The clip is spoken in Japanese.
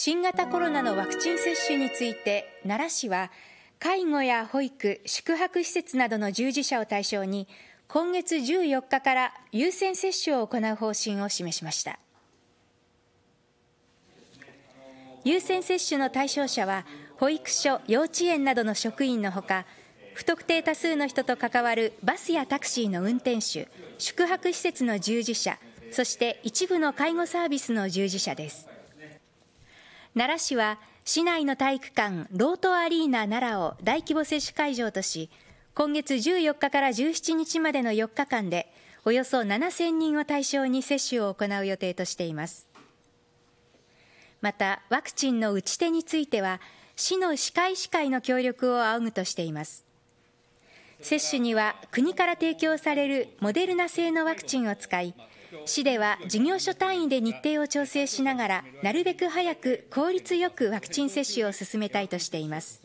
新型コロナのワクチン接種について奈良市は介護や保育宿泊施設などの従事者を対象に今月14日から優先接種を行う方針を示しました優先接種の対象者は保育所幼稚園などの職員のほか不特定多数の人と関わるバスやタクシーの運転手宿泊施設の従事者そして一部の介護サービスの従事者です奈良市は市内の体育館ロートアリーナ奈良を大規模接種会場とし今月14日から17日までの4日間でおよそ7000人を対象に接種を行う予定としていますまたワクチンの打ち手については市の歯科医師会の協力を仰ぐとしています接種には国から提供されるモデルナ製のワクチンを使い市では事業所単位で日程を調整しながらなるべく早く効率よくワクチン接種を進めたいとしています。